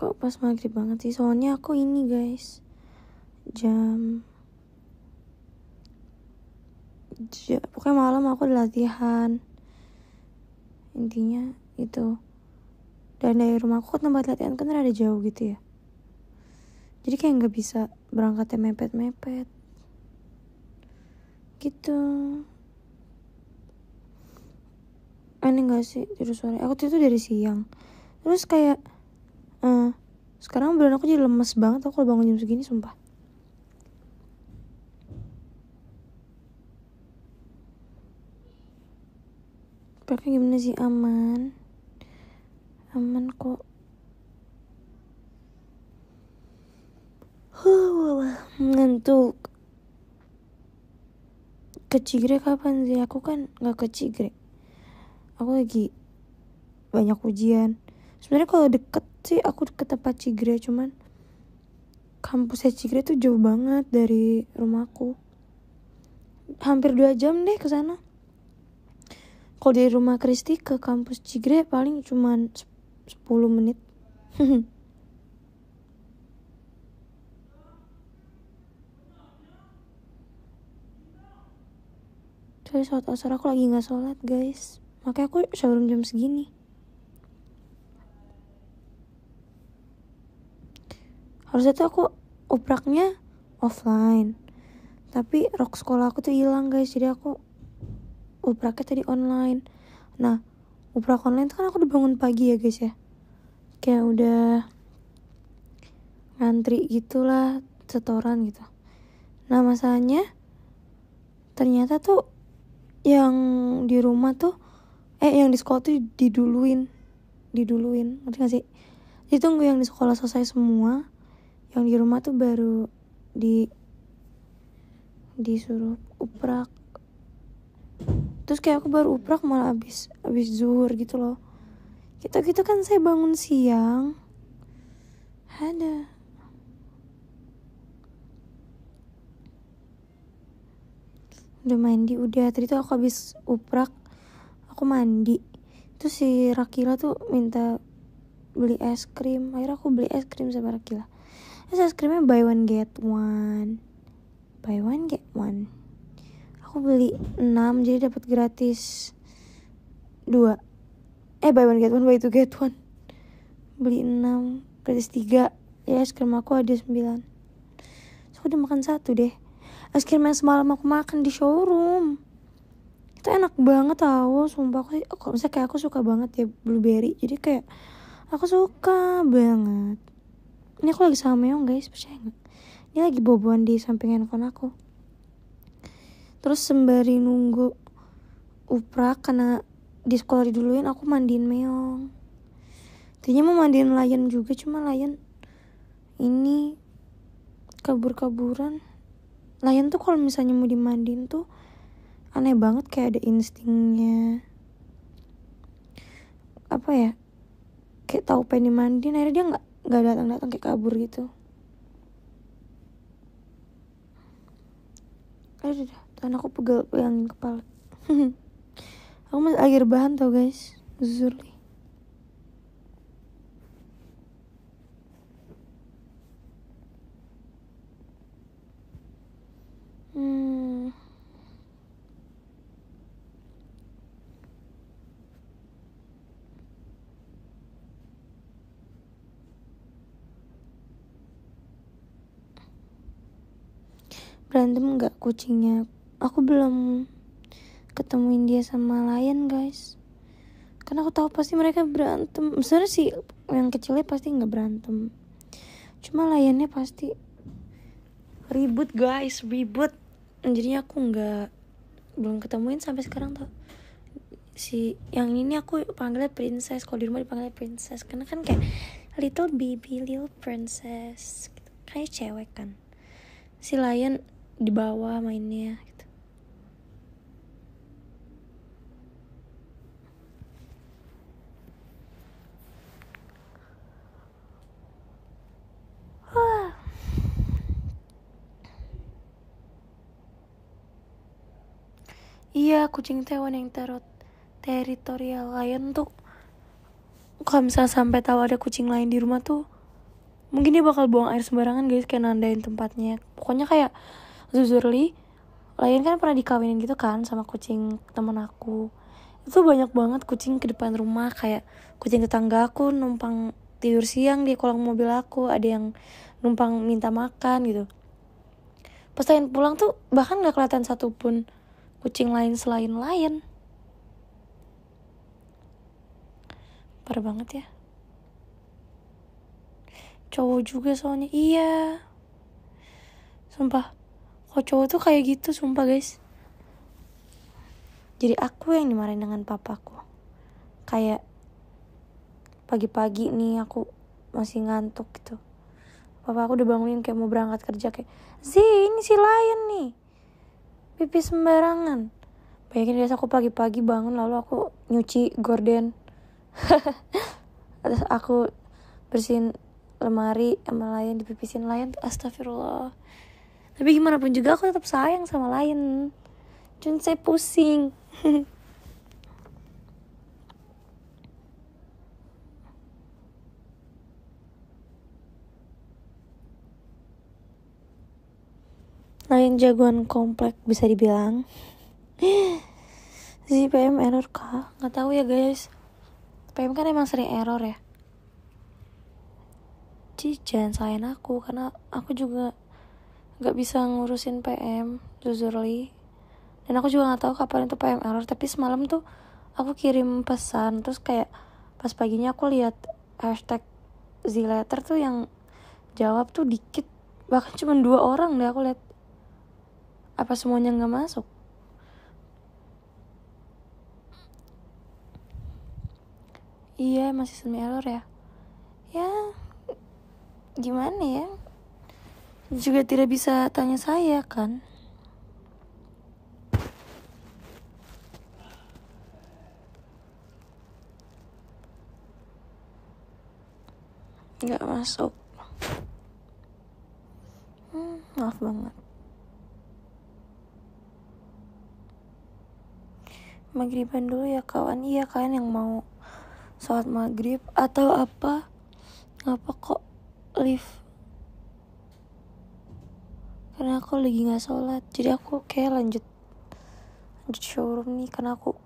kok pas maghrib banget sih soalnya aku ini guys jam ja, pokoknya malam aku ada latihan intinya itu dan dari rumahku aku tempat latihan kan ada jauh gitu ya jadi kayak nggak bisa berangkatnya mepet mepet gitu aneh gak sih tidur suara aku tidur dari siang terus kayak uh, sekarang badan aku jadi lemes banget aku kalau bangun jam segini sumpah Pakai gimana sih aman aman kok huh, ngantuk ke Cigre kapan sih aku kan nggak ke aku lagi banyak ujian sebenarnya kalau deket sih aku ke tempat Cigre cuman kampusnya Cigre tuh jauh banget dari rumahku hampir dua jam deh ke sana kalau dari rumah Kristi ke kampus Cigre paling cuman 10 menit Sorry, sholat asar aku lagi nggak sholat guys Makanya aku showroom jam segini harusnya tuh aku upraknya offline tapi rok sekolah aku tuh hilang guys jadi aku upraknya tadi online nah uprak online tuh kan aku udah bangun pagi ya guys ya kayak udah ngantri gitulah setoran gitu nah masalahnya ternyata tuh yang di rumah tuh eh yang di sekolah tuh diduluin diduluin ngerti gak sih jadi tunggu yang di sekolah selesai semua yang di rumah tuh baru di disuruh uprak terus kayak aku baru uprak malah abis abis zuhur gitu loh kita gitu kan saya bangun siang ada udah mandi udah tadi tuh aku habis uprak aku mandi terus si Rakila tuh minta beli es krim akhirnya aku beli es krim sama Rakila terus es krimnya buy one get one buy one get one aku beli 6 jadi dapat gratis 2 eh buy one get one buy two get one beli 6 gratis 3 ya es krim aku ada 9 Terus aku udah makan satu deh es krim yang semalam aku makan di showroom itu enak banget tau sumpah aku oh, misalnya kayak aku suka banget ya blueberry jadi kayak aku suka banget ini aku lagi sama Meong guys percaya nggak dia lagi boboan di samping handphone aku terus sembari nunggu upra karena di sekolah diduluin aku mandiin Meong tadinya mau mandiin Lion juga cuma Lion. ini kabur-kaburan Lion tuh kalau misalnya mau dimandiin tuh aneh banget kayak ada instingnya apa ya kayak tahu pengen dimandiin akhirnya dia nggak nggak datang datang kayak kabur gitu aduh dah aku pegel yang kepala aku masih akhir bahan tau guys jujur hmm berantem nggak kucingnya aku belum ketemuin dia sama lion guys karena aku tahu pasti mereka berantem sebenarnya sih yang kecilnya pasti nggak berantem cuma layannya pasti ribut guys ribut jadinya aku nggak belum ketemuin sampai sekarang tuh si yang ini aku panggilnya princess kalau di rumah dipanggilnya princess karena kan kayak little baby little princess kayak cewek kan si lion di bawah mainnya gitu. Iya, kucing Taiwan yang terot teritorial lain tuh kalau misalnya sampai tahu ada kucing lain di rumah tuh mungkin dia bakal buang air sembarangan guys kayak nandain tempatnya pokoknya kayak Zuzurli lain kan pernah dikawinin gitu kan sama kucing temen aku itu banyak banget kucing ke depan rumah kayak kucing tetangga aku numpang tidur siang di kolong mobil aku ada yang numpang minta makan gitu pas lain pulang tuh bahkan nggak kelihatan satupun kucing lain selain lain parah banget ya cowok juga soalnya iya sumpah Kok cowok tuh kayak gitu, sumpah guys. Jadi aku yang dimarahin dengan papaku. Kayak pagi-pagi nih aku masih ngantuk gitu. Papa aku udah bangunin kayak mau berangkat kerja kayak, "Zi, ini si Lion nih. Pipis sembarangan." Bayangin guys aku pagi-pagi bangun lalu aku nyuci gorden. Terus aku bersihin lemari sama layan dipipisin layan astagfirullah tapi gimana pun juga aku tetap sayang sama lain cun saya pusing lain nah, jagoan komplek bisa dibilang Si PM error kah? nggak tahu ya guys PM kan emang sering error ya Ci jangan sayang aku Karena aku juga nggak bisa ngurusin PM jujurly dan aku juga nggak tahu kapan itu PM error tapi semalam tuh aku kirim pesan terus kayak pas paginya aku lihat hashtag Z letter tuh yang jawab tuh dikit bahkan cuma dua orang deh aku lihat apa semuanya nggak masuk iya masih semi error ya ya gimana ya juga tidak bisa tanya saya kan nggak masuk hmm, maaf banget magriban dulu ya kawan iya kalian yang mau sholat maghrib atau apa ngapa kok live lagi nggak sholat jadi aku kayak lanjut lanjut showroom nih karena aku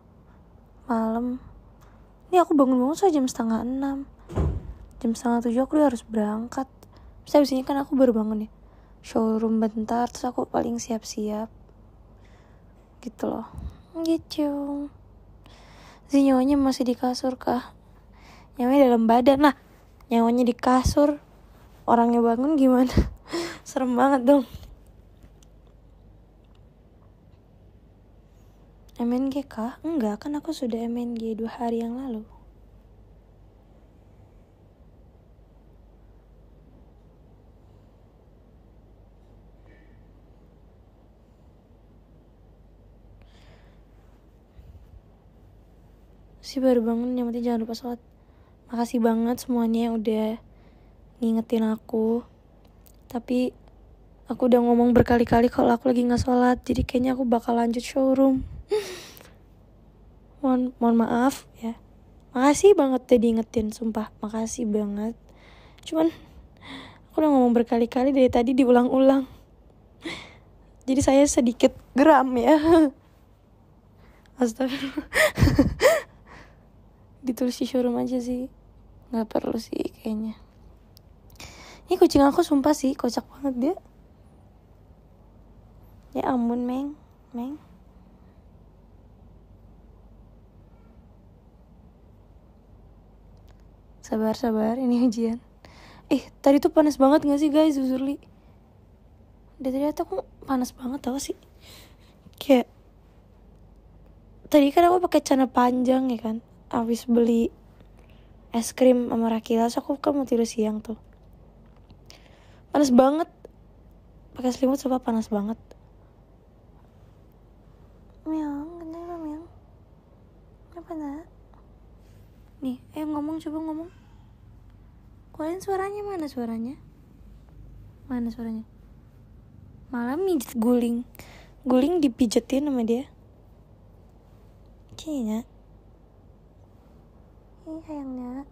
malam ini aku bangun bangun soal jam setengah enam jam setengah tujuh aku udah harus berangkat saya habis kan aku baru bangun ya showroom bentar terus aku paling siap-siap gitu loh gitu si nyawanya masih di kasur kah nyawanya dalam badan lah nyawanya di kasur orangnya bangun gimana serem banget dong MNG kah? Enggak, kan aku sudah MNG dua hari yang lalu. si baru bangun, yang penting jangan lupa sholat. Makasih banget semuanya yang udah ngingetin aku. Tapi aku udah ngomong berkali-kali kalau aku lagi nggak sholat, jadi kayaknya aku bakal lanjut showroom mohon mohon maaf ya makasih banget tadi ingetin sumpah makasih banget cuman aku udah ngomong berkali-kali dari tadi diulang-ulang jadi saya sedikit geram ya astagfirullah ditulis di showroom aja sih nggak perlu sih kayaknya ini kucing aku sumpah sih kocak banget dia ya ampun meng meng sabar sabar ini ujian ih eh, tadi tuh panas banget gak sih guys Zuzurli Dia tadi aku panas banget tau sih kayak tadi kan aku pakai celana panjang ya kan Abis beli es krim sama rakila so aku kan mau tidur siang tuh panas banget pakai selimut coba panas banget meong Nih, eh ngomong, coba ngomong. kalian suaranya, mana suaranya? Mana suaranya? malam mijit guling. Guling dipijetin sama dia. Cina. Ini iya, sayangnya.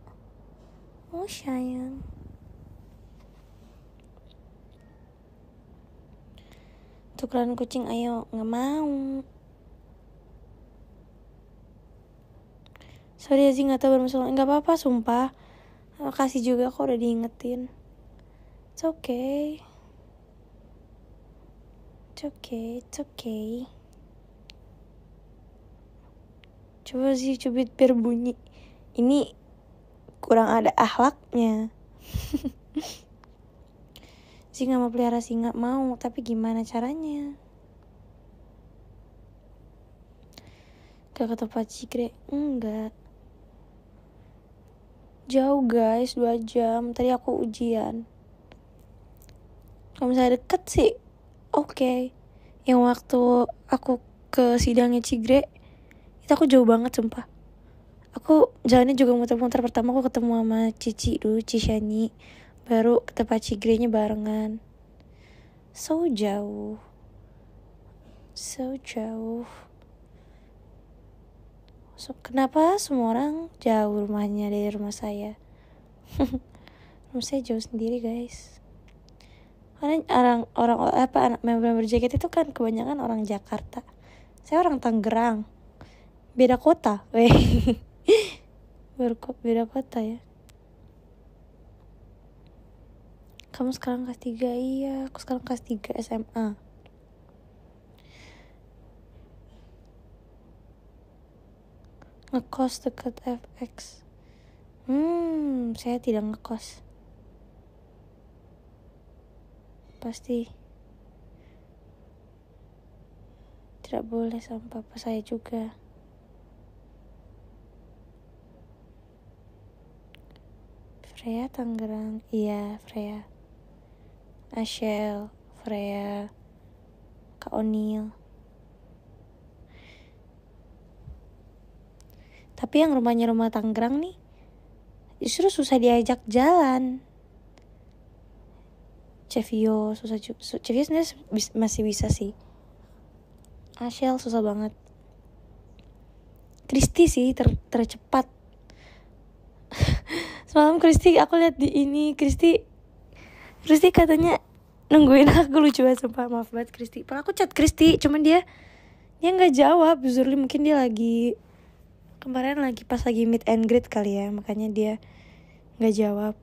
Oh sayang. Tukeran kucing ayo, nggak mau. sorry ya sih tau tahu bermasalah nggak apa-apa sumpah makasih juga kok udah diingetin it's okay it's okay it's okay coba sih cubit biar bunyi ini kurang ada ahlaknya singa mau pelihara singa mau tapi gimana caranya gak ke tempat cikre enggak jauh guys dua jam tadi aku ujian kalau misalnya deket sih oke okay. yang waktu aku ke sidangnya Cigre itu aku jauh banget sumpah aku jalannya juga muter-muter pertama aku ketemu sama Cici dulu Cishani baru ke tempat Cigrenya barengan so jauh so jauh kenapa semua orang jauh rumahnya dari rumah saya rumah saya jauh sendiri guys karena orang orang apa anak member-member JKT itu kan kebanyakan orang Jakarta saya orang Tangerang beda kota weh beda kota ya kamu sekarang kelas 3 iya aku sekarang kelas 3 SMA ngekos dekat FX hmm saya tidak ngekos pasti tidak boleh sama papa saya juga Freya Tangerang iya Freya Ashel Freya Kak O'Neill Tapi yang rumahnya rumah Tangerang nih justru susah diajak jalan. Cevio susah Cevio sebenarnya masih bisa sih. Ashel susah banget. Kristi sih ter tercepat. Semalam Kristi aku lihat di ini Kristi Kristi katanya nungguin aku lucu banget sumpah maaf banget Kristi. Padahal aku chat Kristi cuman dia dia nggak jawab. Zurli mungkin dia lagi kemarin lagi pas lagi meet and greet kali ya makanya dia nggak jawab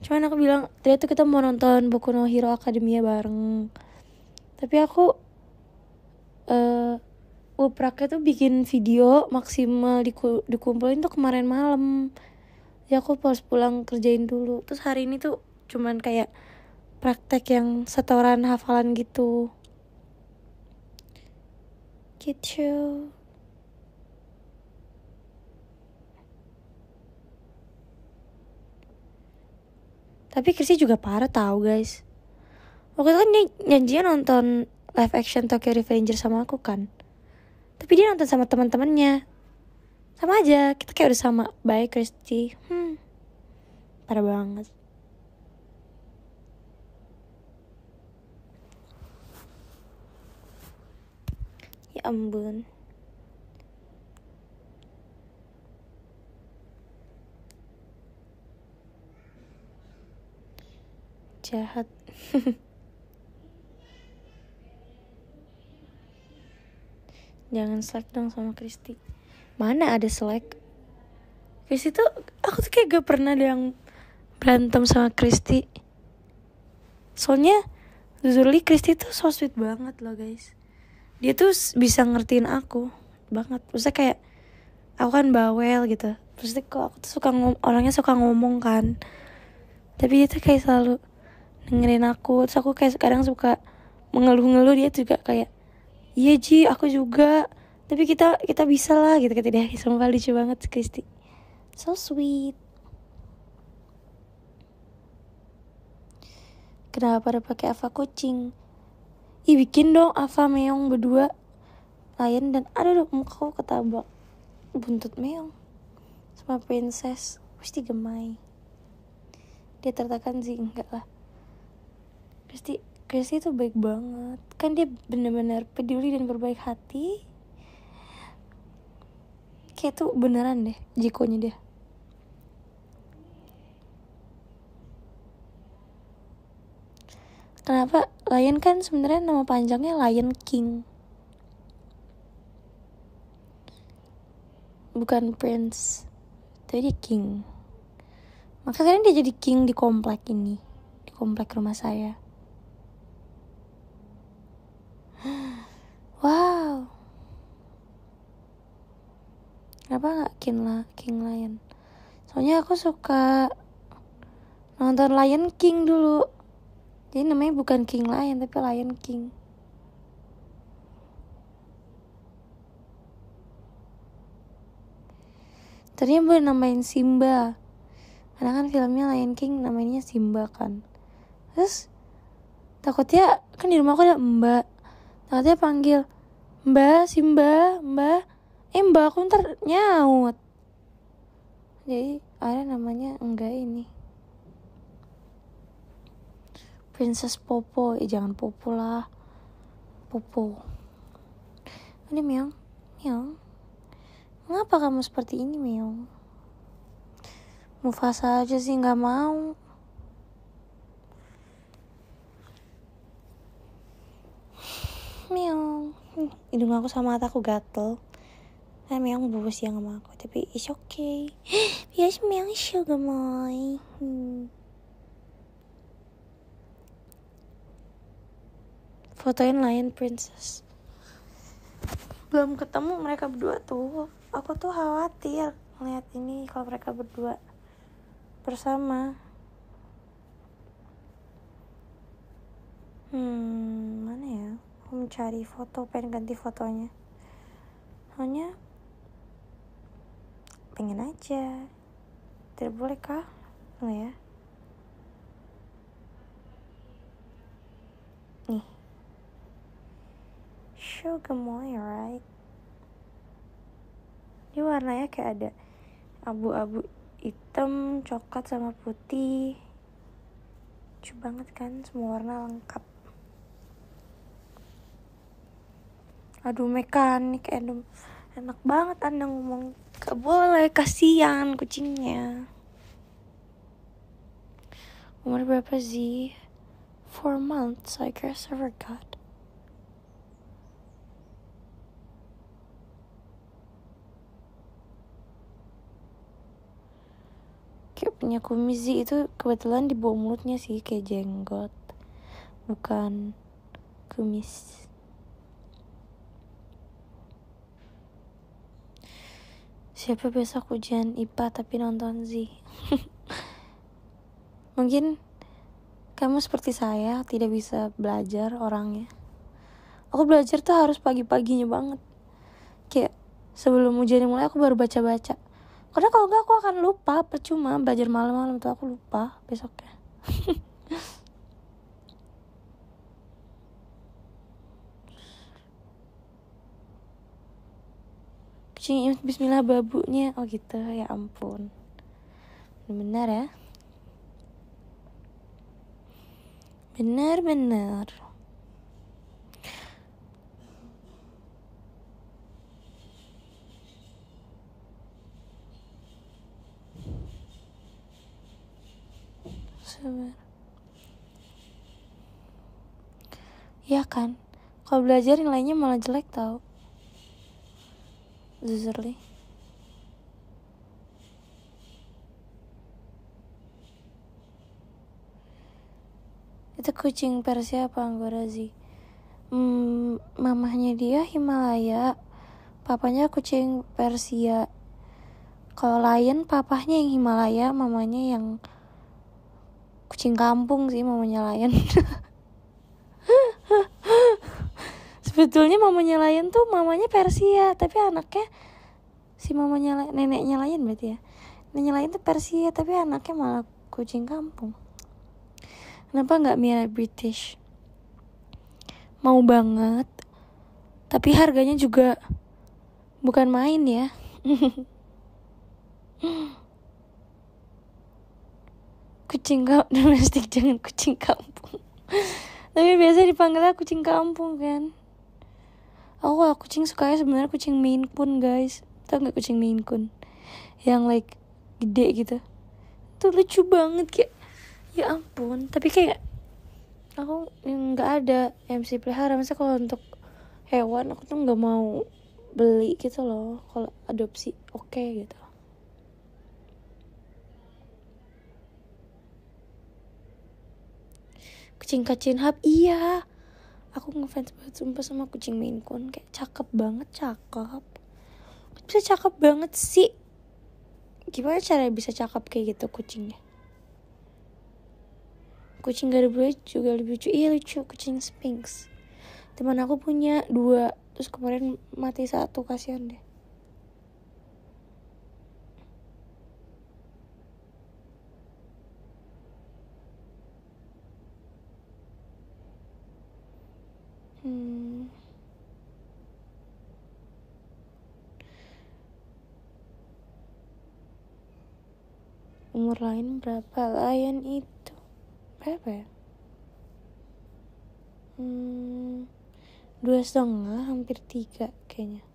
cuman aku bilang tadi tuh kita mau nonton Boku no Hero Academia bareng tapi aku eh uh, Upraknya tuh bikin video maksimal diku dikumpulin tuh kemarin malam ya aku pas pulang kerjain dulu terus hari ini tuh cuman kayak praktek yang setoran hafalan gitu gitu Tapi Chrissy juga parah tahu guys. Waktu itu kan dia janjian nonton live action Tokyo Revenger sama aku kan. Tapi dia nonton sama teman-temannya. Sama aja, kita kayak udah sama. Bye Christy. Hmm. Parah banget. Ya ampun. jahat jangan slack dong sama Kristi mana ada slack Kristi tuh aku tuh kayak gak pernah ada yang berantem sama Kristi soalnya Zuli Kristi tuh so sweet banget loh guys dia tuh bisa ngertiin aku banget maksudnya kayak aku kan bawel gitu terus kok aku tuh suka ngom orangnya suka ngomong kan tapi dia tuh kayak selalu dengerin aku terus aku kayak sekarang suka mengeluh-ngeluh dia juga kayak iya Ji aku juga tapi kita kita bisa lah gitu kata dia sumpah lucu banget Kristi so sweet kenapa ada pakai Ava kucing I bikin dong Ava Meong berdua lain dan aduh dong muka aku ketabrak buntut Meong sama princess pasti gemai dia tertekan sih enggak lah Kristi Kristi itu baik banget kan dia bener-bener peduli dan berbaik hati kayak tuh beneran deh jikonya dia kenapa Lion kan sebenarnya nama panjangnya Lion King bukan prince tapi dia king Makanya sekarang dia jadi king di komplek ini di komplek rumah saya wow kenapa nggak King, La King Lion soalnya aku suka nonton Lion King dulu jadi namanya bukan King Lion tapi Lion King Ternyata boleh namain Simba Karena kan filmnya Lion King namanya Simba kan Terus takutnya kan di rumah aku ada mbak Tante panggil, Mbak, si Mbak, Mbak. Eh Mbak aku ntar nyaut. Jadi ada namanya enggak ini. Princess Popo, eh jangan Popo lah. Popo. Ini Meong, Meong. Mengapa kamu seperti ini, Meong? Mufasa aja sih nggak mau. hidung aku sama mata aku gatel kan memang bobo siang sama aku tapi it's okay Biar memang sugar my fotoin lion princess belum ketemu mereka berdua tuh aku tuh khawatir ngeliat ini kalau mereka berdua bersama hmm mana ya aku mencari foto pengen ganti fotonya hanya pengen aja tidak boleh kah oh ya nih show gemoy right ini warnanya kayak ada abu-abu hitam coklat sama putih lucu banget kan semua warna lengkap aduh mekanik aduh enak banget anda ngomong gak boleh kasihan kucingnya umur berapa sih four months I guess I forgot kayak punya kumis itu kebetulan di bawah mulutnya sih kayak jenggot bukan kumis siapa besok ujian IPA tapi nonton Z mungkin kamu seperti saya tidak bisa belajar orangnya aku belajar tuh harus pagi-paginya banget kayak sebelum ujian mulai aku baru baca-baca karena kalau enggak aku akan lupa percuma belajar malam-malam tuh aku lupa besoknya kucing ya, bismillah babunya oh gitu ya ampun benar ya benar-benar sabar ya kan kalau belajar nilainya malah jelek tau Zizerly itu kucing Persia apa sih hmm, mamahnya dia Himalaya papanya kucing Persia kalau lain, papahnya yang Himalaya mamanya yang kucing kampung sih mamanya lain. sebetulnya mamanya lain tuh mamanya Persia tapi anaknya si mamanya lain, neneknya lain berarti ya neneknya lain tuh Persia tapi anaknya malah kucing kampung kenapa nggak Mira British mau banget tapi harganya juga bukan main ya kucing kampung domestik jangan kucing kampung tapi biasa dipanggilnya kucing kampung kan oh aku kalau kucing sukanya sebenarnya kucing main Coon guys tau nggak kucing main Coon yang like gede gitu tuh lucu banget kayak ya ampun tapi kayak aku nggak ada MC pelihara masa kalau untuk hewan aku tuh nggak mau beli gitu loh kalau adopsi oke okay, gitu kucing kacin hap iya aku ngefans banget sumpah sama kucing Maine Coon kayak cakep banget cakep bisa cakep banget sih gimana cara bisa cakep kayak gitu kucingnya kucing Garuda juga lebih lucu iya lucu kucing Sphinx teman aku punya dua terus kemarin mati satu kasihan deh hmm, umur lain berapa lain itu berapa ya hmm, dua setengah hampir tiga kayaknya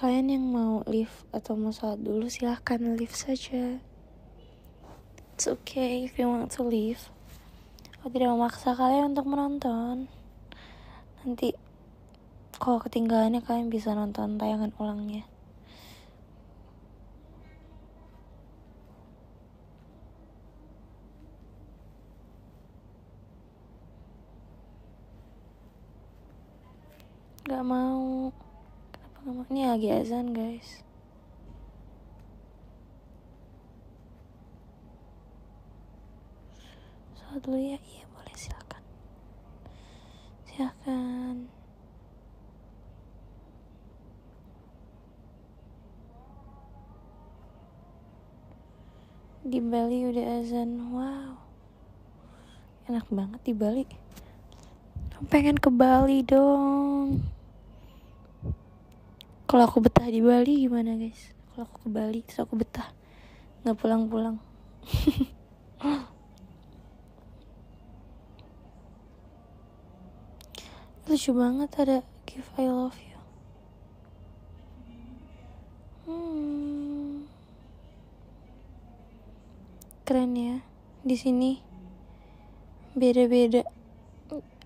Kalian yang mau leave atau mau sholat dulu silahkan leave saja. It's okay if you want to leave. Aku tidak memaksa kalian untuk menonton. Nanti kalau ketinggalannya kalian bisa nonton tayangan ulangnya. Gak mau ini lagi azan guys sholat dulu ya iya boleh silakan silakan di Bali udah azan wow enak banget di Bali pengen ke Bali dong kalau aku betah di Bali gimana guys kalau aku ke Bali terus aku betah nggak pulang-pulang lucu banget ada give I love you hmm. keren ya di sini beda-beda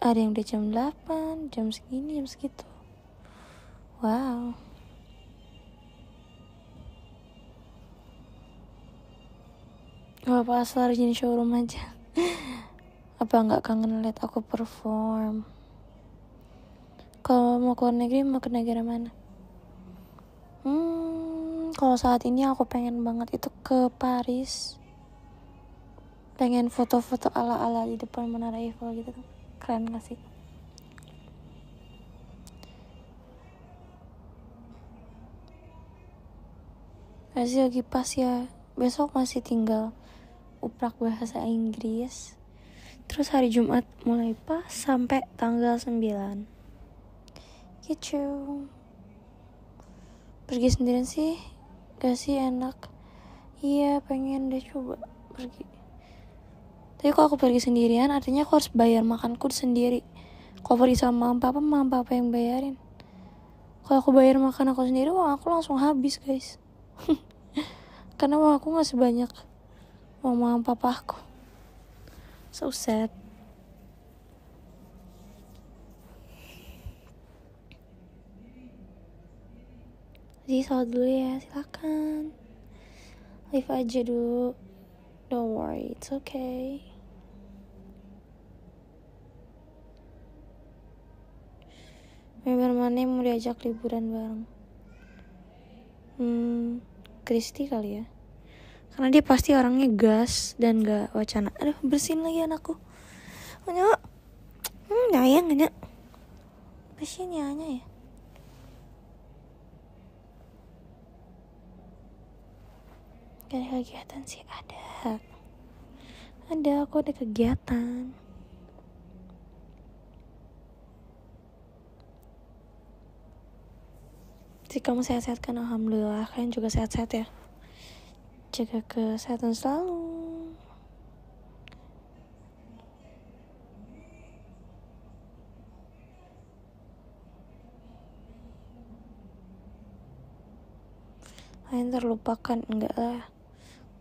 ada yang udah jam 8, jam segini, jam segitu. Wow. Gak apa-apa jadi showroom aja Apa nggak kangen lihat aku perform Kalau mau keluar negeri mau ke negara mana Hmm kalau saat ini aku pengen banget itu ke Paris Pengen foto-foto ala-ala di depan Menara Eiffel gitu kan. Keren gak sih masih lagi pas ya besok masih tinggal uprak bahasa Inggris. Terus hari Jumat mulai pas sampai tanggal 9. Gitu. Pergi sendirian sih gak sih enak. Iya pengen deh coba pergi. Tapi kalau aku pergi sendirian artinya aku harus bayar makanku sendiri. Kalau pergi sama mama papa, mama papa yang bayarin. Kalau aku bayar makan aku sendiri, uang aku langsung habis guys. Karena uang aku gak sebanyak mama apa papaku. So sad. Jadi salat dulu ya, silakan. live aja dulu. Don't worry, it's okay. Member mana yang mau diajak liburan bareng? Hmm, Christy kali ya karena dia pasti orangnya gas dan gak wacana aduh bersihin lagi anakku nyak hmm nyayang nyak bersihin nyanyi ya gak ada kegiatan sih ada ada aku ada kegiatan sih kamu sehat-sehat kan alhamdulillah kalian juga sehat-sehat ya jaga kesehatan selalu lain terlupakan enggak lah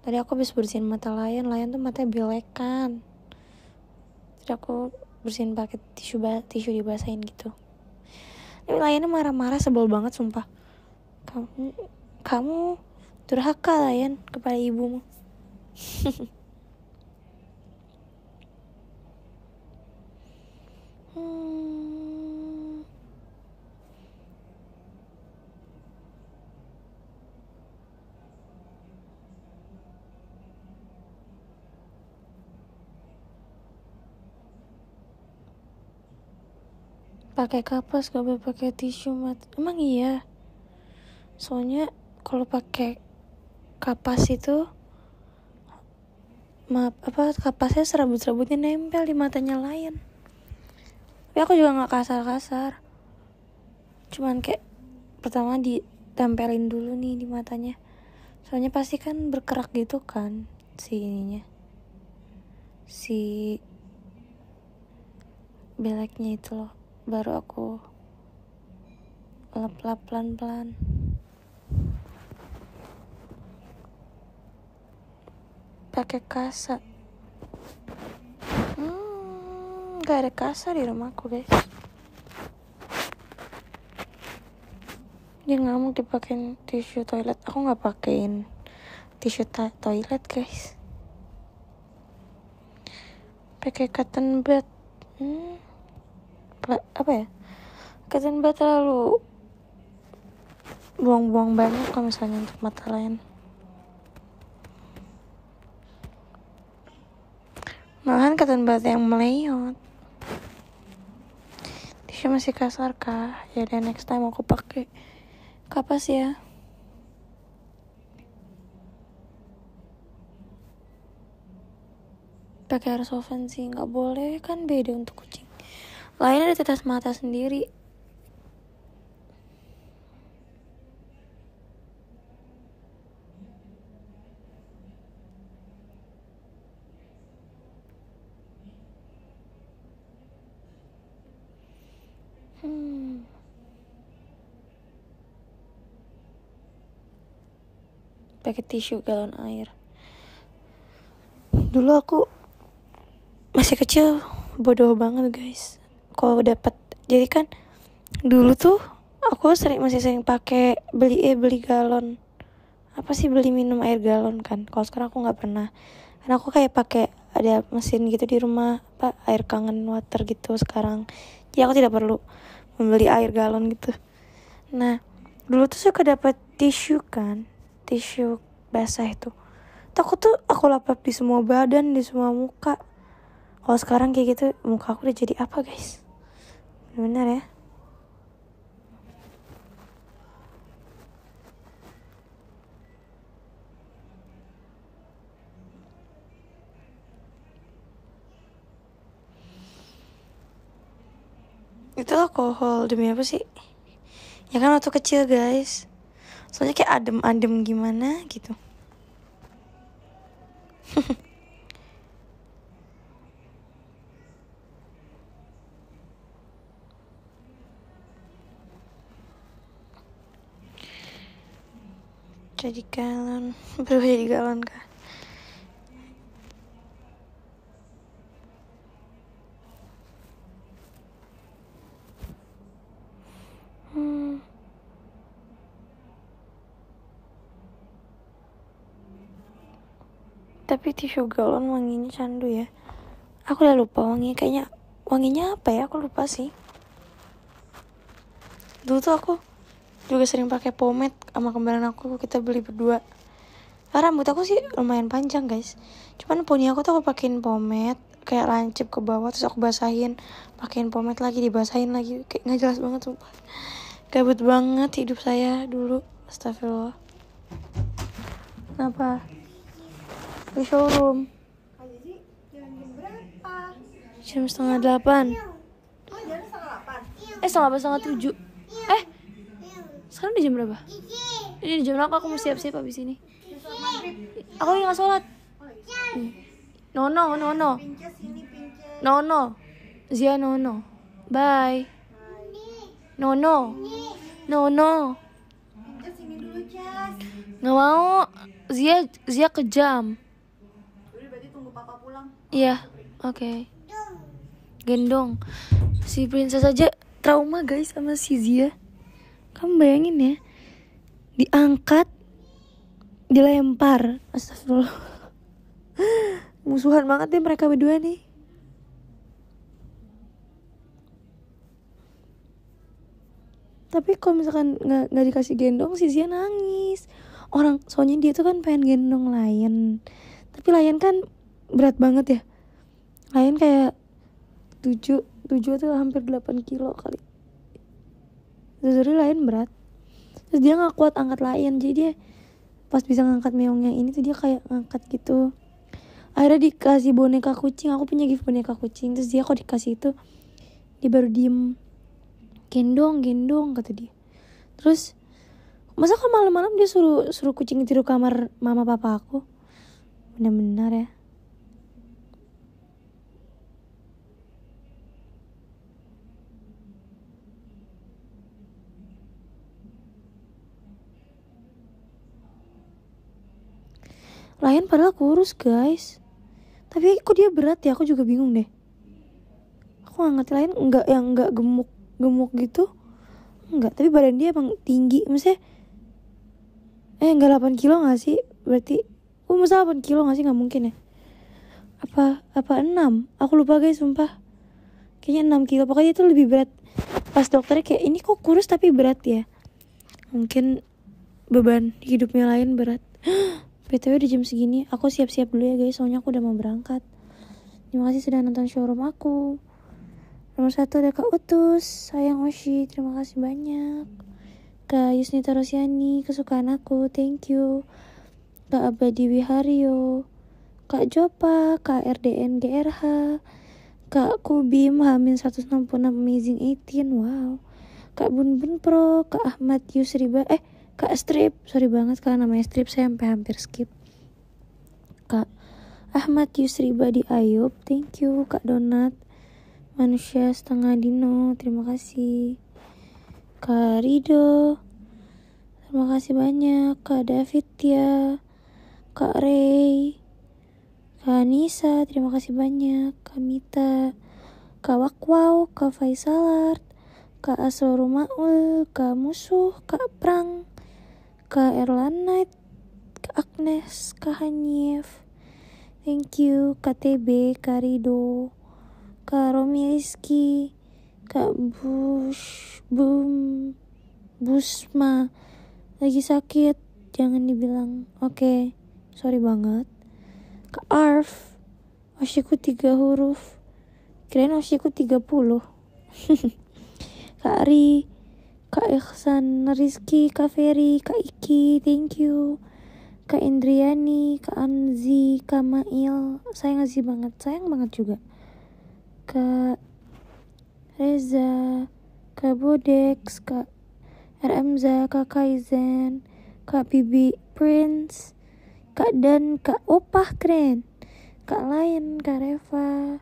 tadi aku habis bersihin mata lain lain tuh matanya belekan jadi aku bersihin pakai tisu ba tisu dibasahin gitu tapi lainnya marah-marah sebel banget sumpah kamu kamu Durhaka lah Yan kepada ibumu. Hmm. pakai kapas gak boleh pakai tisu mat emang iya soalnya kalau pakai kapas itu maaf apa kapasnya serabut-serabutnya nempel di matanya lain tapi aku juga nggak kasar-kasar cuman kayak pertama ditempelin dulu nih di matanya soalnya pasti kan berkerak gitu kan si ininya si beleknya itu loh baru aku lap-lap pelan-pelan pakai kasa hmm, gak ada kasa di rumahku guys dia mau dipakein tisu toilet aku nggak pakein tisu toilet guys pakai cotton bud hmm, apa, apa ya cotton bud terlalu buang-buang banyak kalau misalnya untuk mata lain Malahan kata batu yang meleot. Tisha masih kasar kah? Ya deh next time aku pakai kapas ya. Pakai air sih, nggak boleh kan beda untuk kucing. Lain ada tetes mata sendiri, pakai tisu galon air dulu aku masih kecil bodoh banget guys kalau dapat jadi kan dulu tuh aku sering masih sering pakai beli eh beli galon apa sih beli minum air galon kan kalau sekarang aku nggak pernah karena aku kayak pakai ada mesin gitu di rumah apa air kangen water gitu sekarang jadi aku tidak perlu membeli air galon gitu nah dulu tuh suka dapat tisu kan tisu basah itu takut tuh aku lapap di semua badan di semua muka kalau sekarang kayak gitu muka aku udah jadi apa guys benar ya itu alkohol demi apa sih ya kan waktu kecil guys soalnya kayak adem-adem gimana gitu jadi galon berubah jadi galon kah tapi tisu galon wanginya candu ya aku udah lupa wanginya kayaknya wanginya apa ya aku lupa sih dulu tuh aku juga sering pakai pomade sama kembaran aku kita beli berdua nah, rambut aku sih lumayan panjang guys cuman poni aku tuh aku pakein pomade kayak lancip ke bawah terus aku basahin pakein pomade lagi dibasahin lagi kayak nggak jelas banget sumpah gabut banget hidup saya dulu astagfirullah kenapa ke showroom jam setengah delapan eh setengah delapan setengah tujuh eh sekarang di jam berapa ini di jam berapa aku mau siap siap abis ini aku nggak sholat no no no no no no Zia no no bye no no no no nggak mau Zia Zia kejam Iya, oke. Okay. Gendong. Si princess aja trauma guys sama si Zia. Kamu bayangin ya. Diangkat, dilempar. Astagfirullah. Musuhan banget deh ya mereka berdua nih. tapi kalau misalkan nggak dikasih gendong si Zia nangis orang soalnya dia tuh kan pengen gendong lain. tapi Layan kan berat banget ya lain kayak 7 7 tuh hampir delapan kilo kali Zuri lain berat terus dia nggak kuat angkat lain jadi dia pas bisa ngangkat meong yang ini tuh dia kayak ngangkat gitu akhirnya dikasih boneka kucing aku punya gift boneka kucing terus dia kok dikasih itu dia baru diem gendong gendong kata dia terus masa kok malam-malam dia suruh suruh kucing tidur kamar mama papa aku benar-benar ya Lion padahal kurus guys. Tapi kok dia berat ya? Aku juga bingung deh. Aku gak ngerti lain nggak yang nggak gemuk gemuk gitu. Enggak, tapi badan dia emang tinggi. Maksudnya eh nggak 8 kilo nggak sih? Berarti oh masa 8 kilo gak sih? Nggak mungkin ya. Apa apa 6? Aku lupa guys, sumpah. Kayaknya 6 kilo. Pokoknya itu lebih berat. Pas dokternya kayak ini kok kurus tapi berat ya. Mungkin beban hidupnya lain berat. BTW udah jam segini, aku siap-siap dulu ya guys, soalnya aku udah mau berangkat. Terima kasih sudah nonton showroom aku. Nomor satu ada Kak Utus, sayang Oshi, terima kasih banyak. Kak Yusnita Rosyani, kesukaan aku, thank you. Kak Abadi Wihario, Kak Jopa, Kak RDN GRH, Kak Kubim, Hamin 166 Amazing 18, wow. Kak Bun Bun Pro, Kak Ahmad Yusriba, eh Kak Strip, sorry banget kalau namanya Strip saya sampai hampir skip. Kak Ahmad Yusri Badi Ayub, thank you Kak Donat. Manusia setengah dino, terima kasih. Kak Rido, terima kasih banyak. Kak David ya, Kak Ray, Kak Nisa, terima kasih banyak. Kak Mita, Kak Wakwau Kak faisalart Kak Asrul Kak Musuh, Kak Prang, Kak Knight, Kak Agnes, Kak Hanif, thank you, KTB, Karido, ke Kak Romi Rizky, Kak Bush, Bum, Busma, lagi sakit, jangan dibilang, oke, okay, sorry banget, Kak Arf, Oshiku tiga huruf, kirain Oshiku puluh, Kak Ari. Kak Ihsan, Rizky, Kak Ferry, Kak Iki, thank you. Kak Indriani, Kak Anzi, Kak Mail, sayang Anzi banget, sayang banget juga. Kak Reza, Kak Bodex, Kak RMZ, Kak Kaizen, Kak Bibi Prince, Kak Dan, Kak Opah keren, Kak Lain, Kak Reva,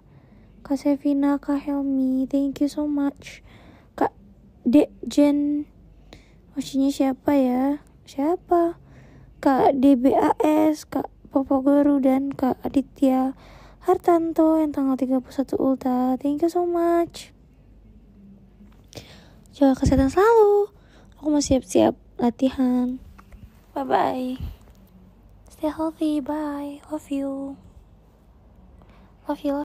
Kak Sevina, Kak Helmi, thank you so much. Jen maksudnya siapa ya siapa Kak DBAS Kak Papa Guru dan Kak Aditya Hartanto yang tanggal 31 Ulta thank you so much jaga kesehatan selalu aku mau siap-siap latihan bye bye stay healthy bye love you love you